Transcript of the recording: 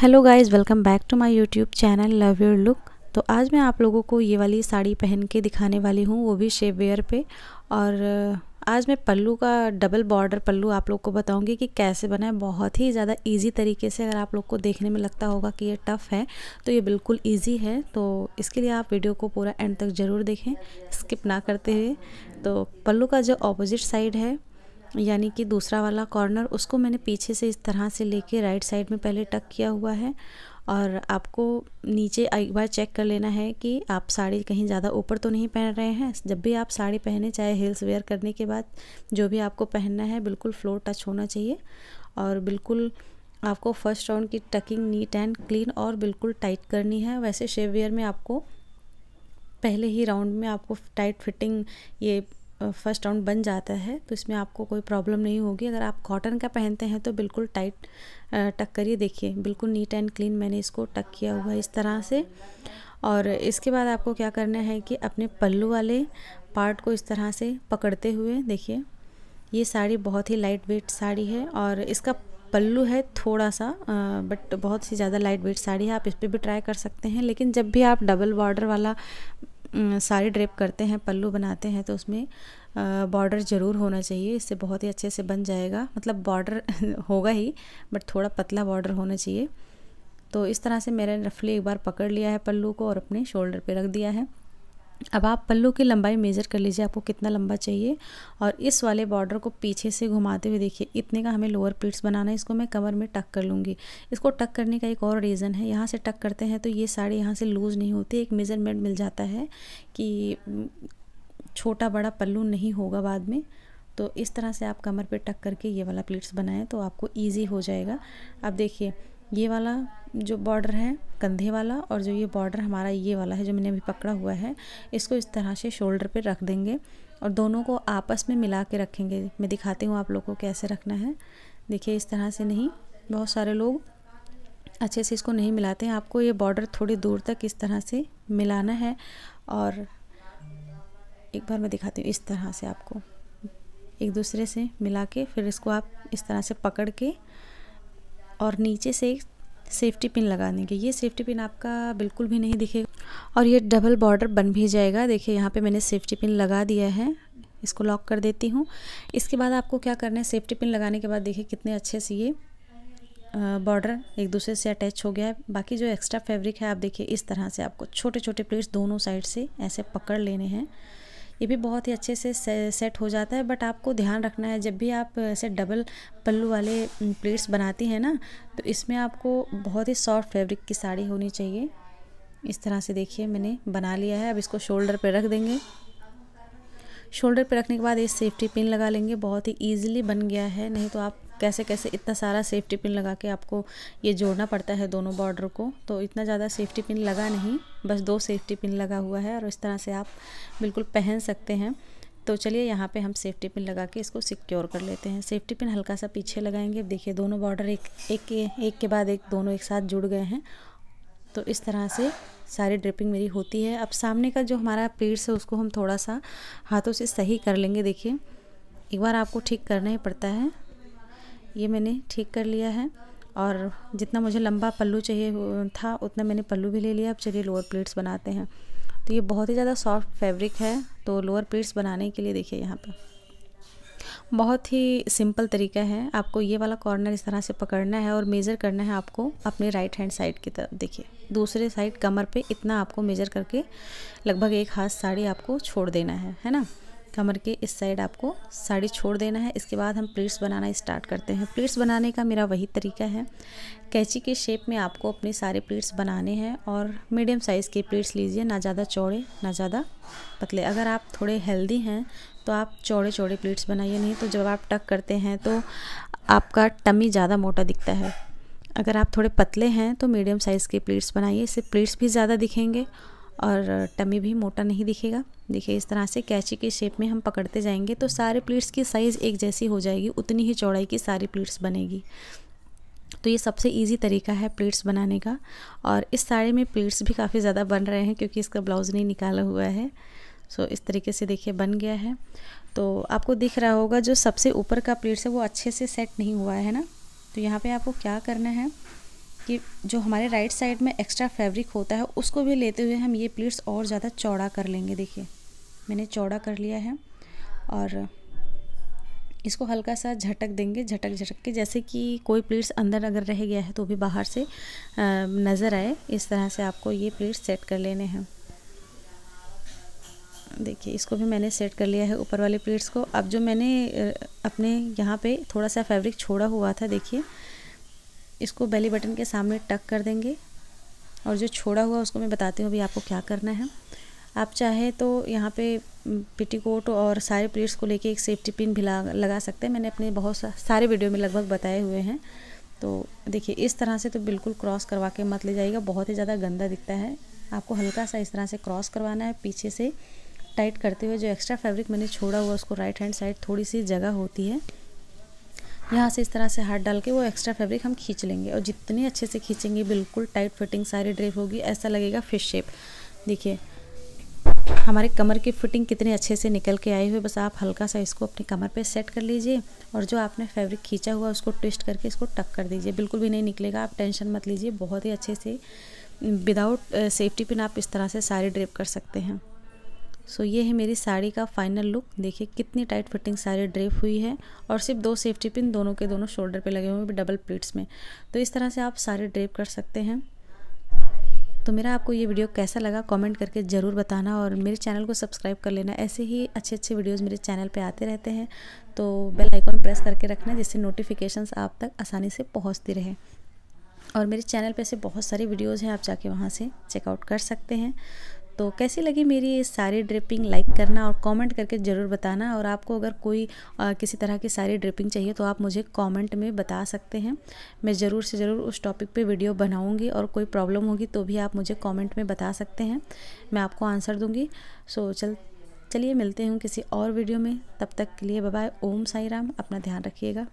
hello guys welcome back to my YouTube channel love your look तो आज मैं आप लोगों को ये वाली साड़ी पहन के दिखाने वाली हूँ वो भी शेप वेयर पे और आज मैं पल्लू का डबल बॉर्डर पल्लू आप लोग को बताऊंगी कि कैसे बना है बहुत ही ज़्यादा इजी तरीके से अगर आप लोग को देखने में लगता होगा कि ये टफ़ है तो ये बिल्कुल इजी है तो इसके लिए आप वीडियो को पूरा एंड तक ज़रूर देखें स्किप ना करते हुए तो पल्लू का जो ऑपोजिट साइड है यानी कि दूसरा वाला कॉर्नर उसको मैंने पीछे से इस तरह से लेके राइट साइड में पहले टक किया हुआ है और आपको नीचे एक बार चेक कर लेना है कि आप साड़ी कहीं ज़्यादा ऊपर तो नहीं पहन रहे हैं जब भी आप साड़ी पहने चाहे हिल्स वेयर करने के बाद जो भी आपको पहनना है बिल्कुल फ्लोर टच होना चाहिए और बिल्कुल आपको फर्स्ट राउंड की टकिंग नीट एंड क्लीन और बिल्कुल टाइट करनी है वैसे शेव वेयर में आपको पहले ही राउंड में आपको टाइट फिटिंग ये फर्स्ट राउंड बन जाता है तो इसमें आपको कोई प्रॉब्लम नहीं होगी अगर आप कॉटन का पहनते हैं तो बिल्कुल टाइट टक करिए देखिए बिल्कुल नीट एंड क्लीन मैंने इसको टक किया हुआ है इस तरह से और इसके बाद आपको क्या करना है कि अपने पल्लू वाले पार्ट को इस तरह से पकड़ते हुए देखिए ये साड़ी बहुत ही लाइट वेट साड़ी है और इसका पल्लू है थोड़ा सा बट बहुत सी ज़्यादा लाइट वेट साड़ी है आप इस पर भी ट्राई कर सकते हैं लेकिन जब भी आप डबल बॉर्डर वाला साड़ी ड्रेप करते हैं पल्लू बनाते हैं तो उसमें बॉर्डर ज़रूर होना चाहिए इससे बहुत ही अच्छे से बन जाएगा मतलब बॉर्डर होगा ही बट थोड़ा पतला बॉर्डर होना चाहिए तो इस तरह से मैंने रफली एक बार पकड़ लिया है पल्लू को और अपने शोल्डर पे रख दिया है अब आप पल्लू की लंबाई मेज़र कर लीजिए आपको कितना लंबा चाहिए और इस वाले बॉर्डर को पीछे से घुमाते हुए देखिए इतने का हमें लोअर प्लीट्स बनाना है इसको मैं कमर में टक कर लूँगी इसको टक करने का एक और रीज़न है यहाँ से टक करते हैं तो ये साड़ी यहाँ से लूज़ नहीं होती एक मेज़रमेंट मिल जाता है कि छोटा बड़ा पल्लू नहीं होगा बाद में तो इस तरह से आप कमर पर टक करके ये वाला प्लीट्स बनाएं तो आपको ईजी हो जाएगा अब देखिए ये वाला जो बॉर्डर है कंधे वाला और जो ये बॉर्डर हमारा ये वाला है जो मैंने अभी पकड़ा हुआ है इसको इस तरह से शोल्डर पे रख देंगे और दोनों को आपस में मिला के रखेंगे मैं दिखाती हूँ आप लोगों को कैसे रखना है देखिए इस तरह से नहीं बहुत सारे लोग अच्छे से इसको नहीं मिलाते हैं आपको ये बॉर्डर थोड़ी दूर तक इस तरह से मिलाना है और एक बार मैं दिखाती हूँ इस तरह से आपको एक दूसरे से मिला के फिर इसको आप इस तरह से पकड़ के और नीचे से एक सेफ्टी पिन लगा देंगे ये सेफ्टी पिन आपका बिल्कुल भी नहीं दिखेगा और ये डबल बॉर्डर बन भी जाएगा देखिए यहाँ पे मैंने सेफ्टी पिन लगा दिया है इसको लॉक कर देती हूँ इसके बाद आपको क्या करना है सेफ्टी पिन लगाने के बाद देखिए कितने अच्छे से ये बॉर्डर एक दूसरे से अटैच हो गया है बाकी जो एक्स्ट्रा फैब्रिक है आप देखिए इस तरह से आपको छोटे छोटे प्लेट्स दोनों साइड से ऐसे पकड़ लेने हैं ये भी बहुत ही अच्छे से सेट हो जाता है बट आपको ध्यान रखना है जब भी आप ऐसे डबल पल्लू वाले प्लेट्स बनाती हैं ना तो इसमें आपको बहुत ही सॉफ्ट फैब्रिक की साड़ी होनी चाहिए इस तरह से देखिए मैंने बना लिया है अब इसको शोल्डर पर रख देंगे शोल्डर पर रखने के बाद एक सेफ्टी पिन लगा लेंगे बहुत ही ईजिली बन गया है नहीं तो आप कैसे कैसे इतना सारा सेफ्टी पिन लगा के आपको ये जोड़ना पड़ता है दोनों बॉर्डर को तो इतना ज़्यादा सेफ्टी पिन लगा नहीं बस दो सेफ्टी पिन लगा हुआ है और इस तरह से आप बिल्कुल पहन सकते हैं तो चलिए यहाँ पे हम सेफ्टी पिन लगा के इसको सिक्योर कर लेते हैं सेफ्टी पिन हल्का सा पीछे लगाएंगे अब देखिए दोनों बॉर्डर एक एक के एक के बाद एक दोनों एक साथ जुड़ गए हैं तो इस तरह से सारी ड्रिपिंग मेरी होती है अब सामने का जो हमारा पेड़ है उसको हम थोड़ा सा हाथों से सही कर लेंगे देखिए एक बार आपको ठीक करना ही पड़ता है ये मैंने ठीक कर लिया है और जितना मुझे लंबा पल्लू चाहिए था उतना मैंने पल्लू भी ले लिया अब चलिए लोअर प्लेट्स बनाते हैं तो ये बहुत ही ज़्यादा सॉफ्ट फैब्रिक है तो लोअर प्लेट्स बनाने के लिए देखिए यहाँ पर बहुत ही सिंपल तरीका है आपको ये वाला कॉर्नर इस तरह से पकड़ना है और मेज़र करना है आपको अपने राइट हैंड साइड की तरफ देखिए दूसरे साइड कमर पे इतना आपको मेज़र करके लगभग एक हाथ साड़ी आपको छोड़ देना है है ना कमर के इस साइड आपको साड़ी छोड़ देना है इसके बाद हम प्लीट्स बनाना स्टार्ट करते हैं प्लीट्स बनाने का मेरा वही तरीका है कैची के शेप में आपको अपने सारे प्लीट्स बनाने हैं और मीडियम साइज़ के प्लीट्स लीजिए ना ज़्यादा चौड़े ना ज़्यादा पतले अगर आप थोड़े हेल्दी हैं तो आप चौड़े चौड़े प्लीट्स बनाइए नहीं तो जब आप टक करते हैं तो आपका टमी ज़्यादा मोटा दिखता है अगर आप थोड़े पतले हैं तो मीडियम साइज़ के प्लेट्स बनाइए इससे प्लेट्स भी ज़्यादा दिखेंगे और टमी भी मोटा नहीं दिखेगा देखिए इस तरह से कैची के शेप में हम पकड़ते जाएंगे तो सारे प्लेट्स की साइज़ एक जैसी हो जाएगी उतनी ही चौड़ाई की सारी प्लेट्स बनेगी तो ये सबसे इजी तरीका है प्लेट्स बनाने का और इस साड़ी में प्लेट्स भी काफ़ी ज़्यादा बन रहे हैं क्योंकि इसका ब्लाउज़ नहीं निकाला हुआ है सो इस तरीके से देखिए बन गया है तो आपको दिख रहा होगा जो सबसे ऊपर का प्लेट्स है वो अच्छे से सेट नहीं हुआ है ना तो यहाँ पर आपको क्या करना है कि जो हमारे राइट साइड में एक्स्ट्रा फैब्रिक होता है उसको भी लेते हुए हम ये प्लीट्स और ज़्यादा चौड़ा कर लेंगे देखिए मैंने चौड़ा कर लिया है और इसको हल्का सा झटक देंगे झटक झटक के जैसे कि कोई प्लेट्स अंदर अगर रह गया है तो भी बाहर से नज़र आए इस तरह से आपको ये प्लेट्स सेट कर लेने हैं देखिए इसको भी मैंने सेट कर लिया है ऊपर वाले प्लेट्स को अब जो मैंने अपने यहाँ पे थोड़ा सा फैब्रिक छोड़ा हुआ था देखिए इसको बेली बटन के सामने टक कर देंगे और जो छोड़ा हुआ उसको मैं बताती हूँ अभी आपको क्या करना है आप चाहे तो यहाँ पे कोट और सारे प्लेट्स को लेके एक सेफ्टी पिन भी लगा सकते हैं मैंने अपने बहुत सारे वीडियो में लगभग बताए हुए हैं तो देखिए इस तरह से तो बिल्कुल क्रॉस करवा के मत ले जाइएगा बहुत ही ज़्यादा गंदा दिखता है आपको हल्का सा इस तरह से क्रॉस करवाना है पीछे से टाइट करते हुए जो एक्स्ट्रा फैब्रिक मैंने छोड़ा हुआ उसको राइट हैंड साइड थोड़ी सी जगह होती है यहाँ से इस तरह से हाथ डाल के वो एक्स्ट्रा फैब्रिक हम खींच लेंगे और जितने अच्छे से खींचेंगे बिल्कुल टाइट फिटिंग सारी ड्रेप होगी ऐसा लगेगा फिश शेप देखिए हमारे कमर की फिटिंग कितने अच्छे से निकल के आई हुई बस आप हल्का सा इसको अपने कमर पे सेट कर लीजिए और जो आपने फैब्रिक खींचा हुआ उसको ट्विस्ट करके इसको टक कर दीजिए बिल्कुल भी नहीं निकलेगा आप टेंशन मत लीजिए बहुत ही अच्छे से विदाउट सेफ्टी पिन आप इस तरह से सारी ड्रेप कर सकते हैं सो so, ये है मेरी साड़ी का फाइनल लुक देखिए कितनी टाइट फिटिंग साड़ी ड्रेप हुई है और सिर्फ दो सेफ्टी पिन दोनों के दोनों शोल्डर पे लगे हुए हैं डबल प्लेट्स में तो इस तरह से आप साड़ी ड्रेप कर सकते हैं तो मेरा आपको ये वीडियो कैसा लगा कमेंट करके ज़रूर बताना और मेरे चैनल को सब्सक्राइब कर लेना ऐसे ही अच्छे अच्छे वीडियोस मेरे चैनल पे आते रहते हैं तो बेल आइकॉन प्रेस करके रखना जिससे नोटिफिकेशंस आप तक आसानी से पहुंचती रहे और मेरे चैनल पे ऐसे बहुत सारे वीडियोज़ हैं आप जाके वहाँ से चेकआउट कर सकते हैं तो कैसी लगी मेरी ये सारी ड्रिपिंग लाइक करना और कमेंट करके ज़रूर बताना और आपको अगर कोई आ, किसी तरह की सारी ड्रिपिंग चाहिए तो आप मुझे कमेंट में बता सकते हैं मैं ज़रूर से ज़रूर उस टॉपिक पे वीडियो बनाऊंगी और कोई प्रॉब्लम होगी तो भी आप मुझे कमेंट में बता सकते हैं मैं आपको आंसर दूँगी सो चल चलिए मिलते हूँ किसी और वीडियो में तब तक के लिए बाय ओम साई राम अपना ध्यान रखिएगा